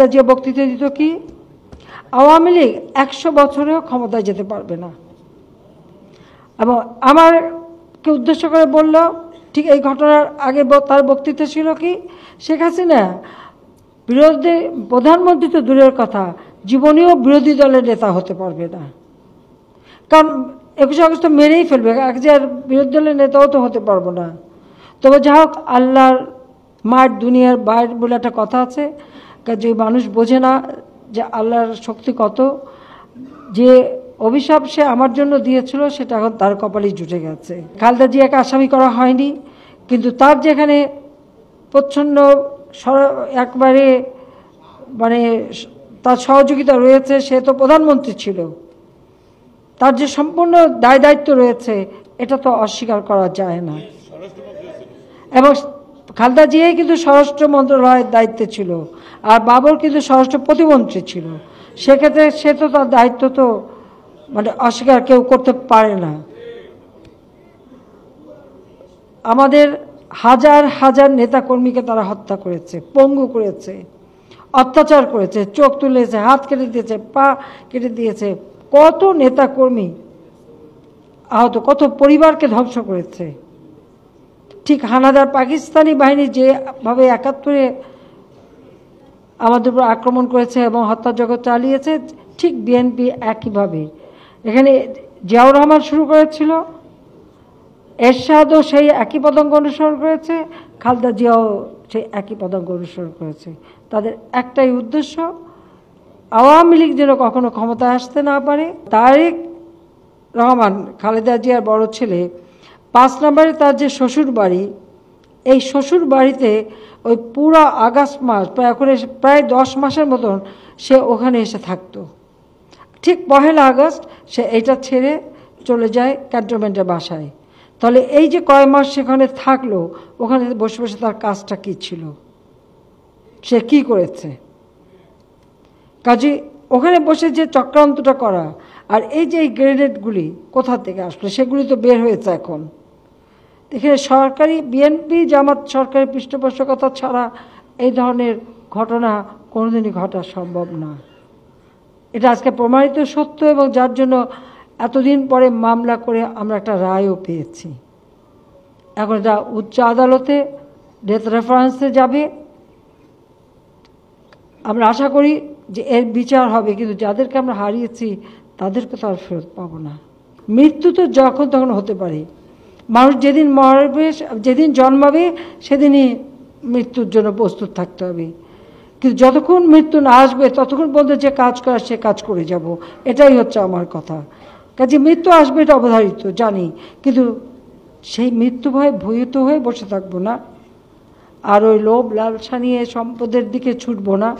তা যে বক্তৃতা দিত কি আওয়ামী লীগ একশো বছরেও ক্ষমতায় যেতে পারবে না এবং আমারকে উদ্দেশ্য করে বলল ঠিক এই ঘটনার আগে তার বক্তৃতা ছিল কি শেখ হাসিনা বিরোধী প্রধানমন্ত্রী তো দূরের কথা জীবনীয় বিরোধী দলের নেতা হতে পারবে না কারণ একুশে আগস্ট তো মেরেই ফেলবে এক যে আর বিরোধী দলের নেতাও তো হতে পারবো না তবে যা হোক আল্লাহর মাঠ দুনিয়ার বাইর বলে একটা কথা আছে যে মানুষ বোঝে না যে আল্লাহর শক্তি কত যে অভিশাপ সে আমার জন্য দিয়েছিল সেটা এখন তার কপালেই জুটে গেছে খালদা জিয়াকে আসামি করা হয়নি কিন্তু তার যেখানে প্রচ্ছন্ন একবারে মানে তার সহযোগিতা রয়েছে সে তো প্রধানমন্ত্রী ছিল তার যে সম্পূর্ণ দায় দায়িত্ব রয়েছে এটা তো অস্বীকার করা যায় না এবং খালদা জিয়াই কিন্তু স্বরাষ্ট্র মন্ত্রণালয়ের দায়িত্বে ছিল আর বাবর কিন্তু স্বরাষ্ট্র প্রতিমন্ত্রী ছিল সেক্ষেত্রে সে তো তার দায়িত্ব তো মানে অস্বীকার কেউ করতে পারে না আমাদের হাজার হাজার নেতাকর্মীকে তারা হত্যা করেছে পঙ্গু করেছে অত্যাচার করেছে চোখ তুলেছে হাত কেটে দিয়েছে পা কেটে দিয়েছে কত নেতাকর্মী আহত কত পরিবারকে ধ্বংস করেছে ঠিক হানাদার পাকিস্তানি বাহিনী যেভাবে একাত্তরে আমাদের উপর আক্রমণ করেছে এবং হত্যাযজ্ঞ চালিয়েছে ঠিক বিএনপি একইভাবে এখানে জিয়াউর রহমান শুরু করেছিল এরশাদও সেই একই পদঙ্গ অনুসরণ করেছে খালদা জিয়াও সেই একই পদঙ্গ অনুসরণ করেছে তাদের একটাই উদ্দেশ্য আওয়ামী লীগ যেন কখনো ক্ষমতায় আসতে না পারে তারেক রহমান খালেদা জিয়ার বড় ছেলে পাঁচ নম্বরে তার যে শ্বশুর বাড়ি এই শ্বশুর বাড়িতে ওই পুরো আগস্ট মাস প্রায় এখন এসে প্রায় দশ মাসের মতন সে ওখানে এসে থাকতো ঠিক পহেলা আগস্ট সে এটা ছেড়ে চলে যায় ক্যান্টনমেন্টের বাসায় তাহলে এই যে কয় মাস সেখানে থাকলো ওখানে বসে বসে তার কাজটা কী ছিল সে কি করেছে কাজে ওখানে বসে যে চক্রান্তটা করা আর এই যে এই গ্রেনেডগুলি কোথা থেকে আসলো সেগুলি তো বের হয়েছে এখন দেখে সরকারি বিএনপি জামাত সরকারি পৃষ্ঠপোষকতা ছাড়া এই ধরনের ঘটনা কোনোদিনই ঘটা সম্ভব না এটা আজকে প্রমাণিত সত্য এবং যার জন্য এতদিন পরে মামলা করে আমরা একটা রায়ও পেয়েছি এখন এটা উচ্চ আদালতে ডেথ রেফারেন্সে যাবে আমরা আশা করি যে এর বিচার হবে কিন্তু যাদেরকে আমরা হারিয়েছি তাদেরকে তো আর ফেরত পাবো না মৃত্যু তো যখন তখন হতে পারে মানুষ যেদিন মরবে যেদিন জন্মাবে সেদিনই মৃত্যুর জন্য প্রস্তুত থাকতে হবে কিন্তু যতক্ষণ মৃত্যু না আসবে ততক্ষণ বলতে যে কাজ করার সে কাজ করে যাব এটাই হচ্ছে আমার কথা কাজে মৃত্যু আসবে এটা অবধারিত জানি কিন্তু সেই মৃত্যু ভয়ে ভূয়িত হয়ে বসে থাকবো না আর ওই লোভ লালসা নিয়ে সম্পদের দিকে ছুটবো না